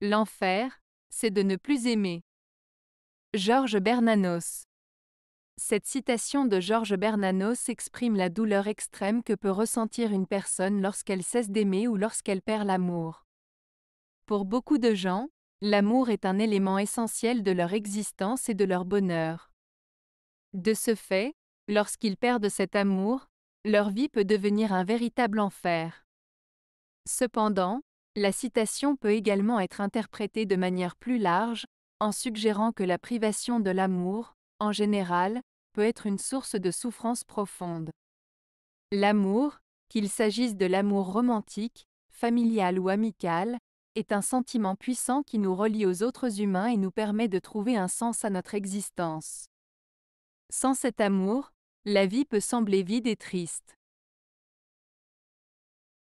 L'enfer, c'est de ne plus aimer. Georges Bernanos. Cette citation de Georges Bernanos exprime la douleur extrême que peut ressentir une personne lorsqu'elle cesse d'aimer ou lorsqu'elle perd l'amour. Pour beaucoup de gens, l'amour est un élément essentiel de leur existence et de leur bonheur. De ce fait, lorsqu'ils perdent cet amour, leur vie peut devenir un véritable enfer. Cependant, la citation peut également être interprétée de manière plus large, en suggérant que la privation de l'amour, en général, peut être une source de souffrance profonde. L'amour, qu'il s'agisse de l'amour romantique, familial ou amical, est un sentiment puissant qui nous relie aux autres humains et nous permet de trouver un sens à notre existence. Sans cet amour, la vie peut sembler vide et triste.